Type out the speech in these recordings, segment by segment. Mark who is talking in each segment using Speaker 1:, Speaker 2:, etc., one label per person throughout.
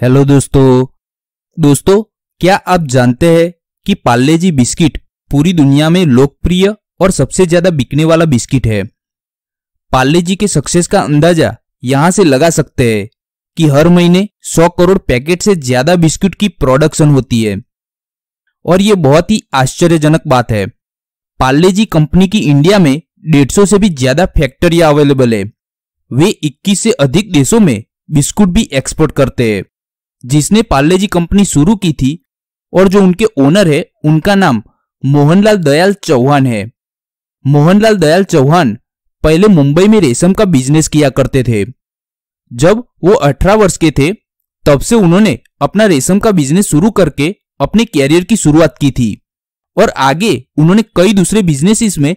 Speaker 1: hello दोस्तों दोस्तों क्या आप जानते हैं कि पाले जी बिस्किट पूरी दुनिया में लोकप्रिय और सबसे ज्यादा बिकने वाला बिस्किट है पाले जी के सक्सेस का अंदाजा यहां से लगा सकते हैं कि हर महीने 100 करोड़ पैकेट से ज्यादा बिस्किट की प्रोडक्शन होती है और ये बहुत ही आश्चर्यजनक बात है पाले जी कंपनी की इंडिया में डेढ़ से भी ज्यादा फैक्ट्रिया अवेलेबल है वे 21 से अधिक देशों में बिस्कुट भी एक्सपोर्ट करते हैं जिसने पार्ले जी कंपनी शुरू की थी और जो उनके ओनर है उनका नाम मोहनलाल दयाल चौहान है मोहनलाल दयाल चौहान पहले मुंबई में रेशम का बिजनेस किया करते थे जब वो 18 वर्ष के थे तब से उन्होंने अपना रेशम का बिजनेस शुरू करके अपने कैरियर की शुरुआत की थी और आगे उन्होंने कई दूसरे बिजनेसिस में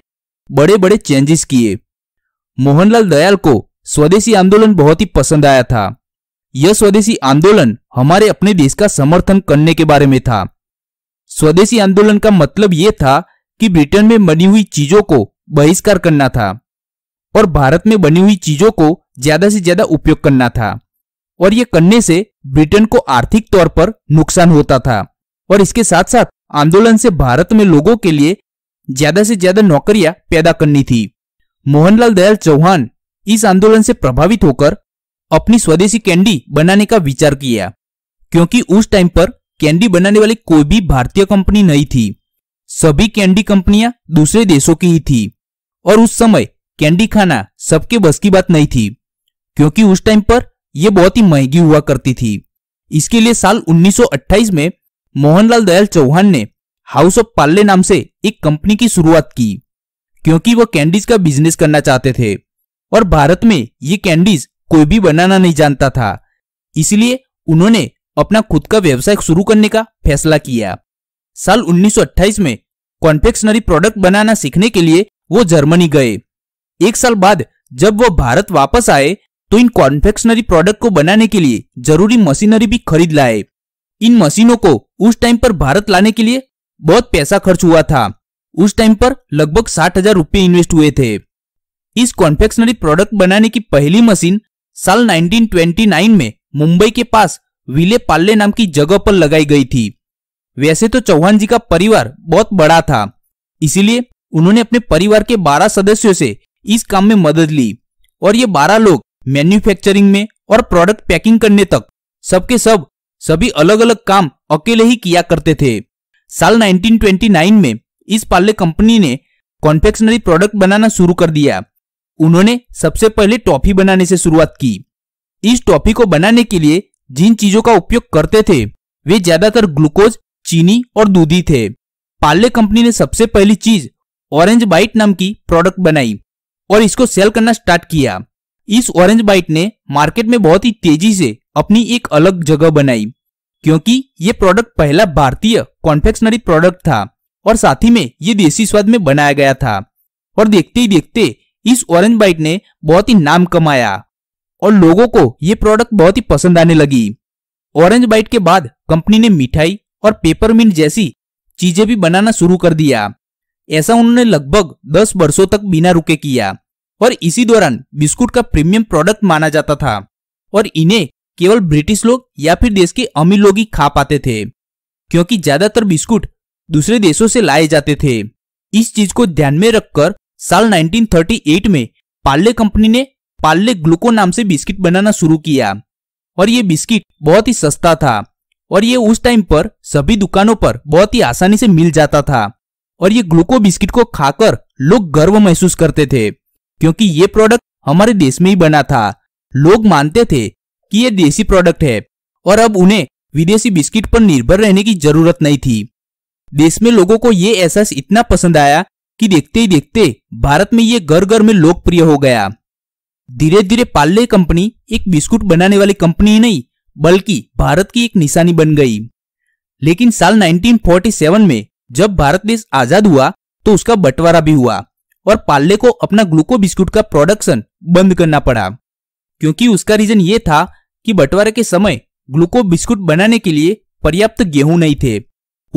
Speaker 1: बड़े बड़े चेंजेस किए मोहनलाल दयाल को स्वदेशी आंदोलन बहुत ही पसंद आया था यह स्वदेशी आंदोलन हमारे अपने देश का समर्थन करने के बारे में था स्वदेशी आंदोलन का मतलब यह था कि ब्रिटेन में बनी हुई चीजों को बहिष्कार करना था और भारत में बनी हुई चीजों को ज्यादा से ज्यादा उपयोग करना था और यह करने से ब्रिटेन को आर्थिक तौर पर नुकसान होता था और इसके साथ साथ आंदोलन से भारत में लोगों के लिए ज्यादा से ज्यादा नौकरियां पैदा करनी थी मोहनलाल दयाल चौहान इस आंदोलन से प्रभावित होकर अपनी स्वदेशी कैंडी बनाने का विचार किया क्योंकि उस टाइम पर कैंडी बनाने वाली कोई भी भारतीय कंपनी नहीं थी सभी कैंडी कंपनियां दूसरे देशों की ही थी और उस समय कैंडी खाना सबके बस की बात नहीं थी क्योंकि उस टाइम पर यह बहुत ही महंगी हुआ करती थी इसके लिए साल 1928 में मोहनलाल दयाल चौहान ने हाउस ऑफ पार्ले नाम से एक कंपनी की शुरुआत की क्योंकि वह कैंडीज का बिजनेस करना चाहते थे और भारत में ये कैंडीज कोई भी बनाना नहीं जानता था इसलिए उन्होंने अपना खुद का व्यवसाय शुरू करने का फैसला किया साल 1928 में कॉन्फेक्शनरी प्रोडक्ट बनाना सीखने के लिए वो जर्मनी गए एक साल बाद जब वो भारत वापस आए तो इन कॉन्फेक्शनरी प्रोडक्ट को बनाने के लिए जरूरी मशीनरी भी खरीद लाए इन मशीनों को उस टाइम पर भारत लाने के लिए बहुत पैसा खर्च हुआ था उस टाइम पर लगभग साठ हजार रूपये इन्वेस्ट हुए थे इस कॉन्फेक्शनरी प्रोडक्ट बनाने की पहली मशीन साल 1929 में मुंबई के पास विले पाल्ले नाम की जगह पर लगाई गई थी वैसे तो चौहान जी का परिवार बहुत बड़ा था इसीलिए उन्होंने अपने परिवार के 12 सदस्यों से इस काम में मदद ली और ये 12 लोग मैन्युफैक्चरिंग में और प्रोडक्ट पैकिंग करने तक सबके सब सभी अलग अलग काम अकेले ही किया करते थे साल 1929 में इस पाल्ले कंपनी ने कॉन्फेक्शनरी प्रोडक्ट बनाना शुरू कर दिया उन्होंने सबसे पहले टॉफी बनाने से शुरुआत की इस टॉफी को बनाने के लिए जिन चीजों का उपयोग करते थे वे ज्यादातर ग्लूकोज चीनी और दूधी थे पार्ले कंपनी ने सबसे पहली चीज ऑरेंज बाइट नाम की प्रोडक्ट बनाई और इसको सेल करना स्टार्ट किया इस ऑरेंज बाइट ने मार्केट में बहुत ही तेजी से अपनी एक अलग जगह बनाई क्योंकि ये प्रोडक्ट पहला भारतीय कॉन्फेक्शनरी प्रोडक्ट था और साथ ही में ये देसी स्वाद में बनाया गया था और देखते ही देखते इस ऑरेंज बाइट ने बहुत ही नाम कमाया और लोगों को ये प्रोडक्ट बहुत ही पसंद आने लगी ऑरेंज बाइट के बाद कंपनी ने मिठाई और पेपरमिंट जैसी चीजें भी बनाना शुरू कर दिया ऐसा उन्होंने लगभग दस वर्षों तक बिना रुके किया और इसी दौरान बिस्कुट का प्रीमियम प्रोडक्ट माना जाता था और इन्हें केवल ब्रिटिश लोग या फिर देश के अमीर लोग ही खा पाते थे क्योंकि ज्यादातर बिस्कुट दूसरे देशों से लाए जाते थे इस चीज को ध्यान में रखकर साल 1938 में पार्ले कंपनी ने पार्ले ग्लूको नाम से बिस्किट बनाना शुरू किया और ये बिस्किट बहुत ही सस्ता था और ये उस टाइम पर सभी दुकानों पर बहुत ही आसानी से मिल जाता था और ये ग्लूको बिस्किट को खाकर लोग गर्व महसूस करते थे क्योंकि ये प्रोडक्ट हमारे देश में ही बना था लोग मानते थे कि ये देसी प्रोडक्ट है और अब उन्हें विदेशी बिस्किट पर निर्भर रहने की जरूरत नहीं थी देश में लोगों को ये एहसास इतना पसंद आया कि देखते ही देखते भारत में ये घर घर में लोकप्रिय हो गया धीरे धीरे पार्ले कंपनी एक बिस्कुट बनाने वाली कंपनी ही नहीं बल्कि भारत की एक निशानी बन गई लेकिन साल 1947 में जब भारत देश आजाद हुआ तो उसका बंटवारा भी हुआ और पार्ले को अपना ग्लूको बिस्कुट का प्रोडक्शन बंद करना पड़ा क्योंकि उसका रीजन ये था कि बंटवारे के समय ग्लूको बिस्कुट बनाने के लिए पर्याप्त गेहूं नहीं थे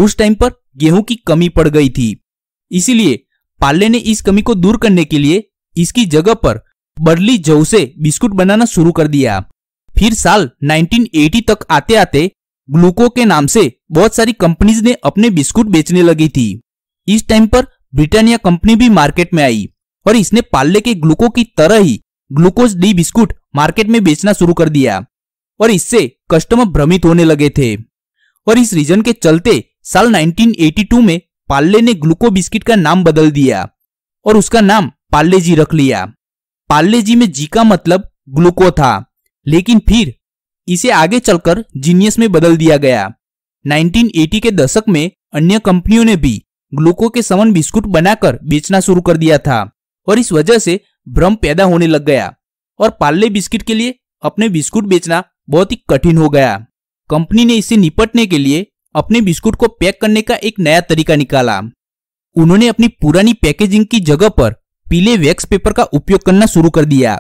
Speaker 1: उस टाइम पर गेहूं की कमी पड़ गई थी इसीलिए पार्ले ने इस कमी को दूर करने के लिए इसकी जगह पर बर्ली जौ से बिस्कुट बनाना शुरू कर दिया फिर साल 1980 तक आते आते ग्लूको के नाम से बहुत सारी कंपनीज ने अपने बिस्कुट बेचने लगी थी इस टाइम पर ब्रिटानिया कंपनी भी मार्केट में आई और इसने पार्ले के ग्लूको की तरह ही ग्लूकोज डी बिस्कुट मार्केट में बेचना शुरू कर दिया और इससे कस्टमर भ्रमित होने लगे थे और इस रीजन के चलते साल 1982 में पार्ले ने ग्लूको बिस्किट का नाम बदल दिया और उसका नाम पार्ले जी रख लिया पार्ले जी में जी का मतलब ग्लूको था लेकिन फिर इसे आगे चलकर जीनियस में बदल दिया गया 1980 के दशक में अन्य कंपनियों ने भी ग्लूको के समान बिस्कुट बनाकर बेचना शुरू कर दिया था और इस वजह से भ्रम पैदा होने लग गया और पार्ले बिस्किट के लिए अपने बिस्कुट बेचना बहुत ही कठिन हो गया कंपनी ने इससे निपटने के लिए अपने बिस्कुट को पैक करने का एक नया तरीका निकाला उन्होंने अपनी पुरानी पैकेजिंग की जगह पर पीले वैक्स पेपर का उपयोग करना शुरू कर दिया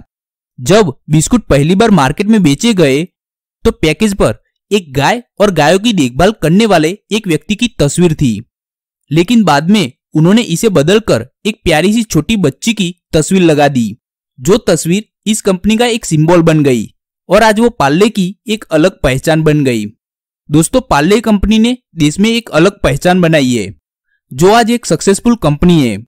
Speaker 1: जब बिस्कुट पहली बार मार्केट में बेचे गए तो पैकेज पर एक गाय और गायों की देखभाल करने वाले एक व्यक्ति की तस्वीर थी लेकिन बाद में उन्होंने इसे बदलकर एक प्यारी सी छोटी बच्ची की तस्वीर लगा दी जो तस्वीर इस कंपनी का एक सिंबल बन गई और आज वो पार्ले की एक अलग पहचान बन गई दोस्तों पार्ले कंपनी ने देश में एक अलग पहचान बनाई है जो आज एक सक्सेसफुल कंपनी है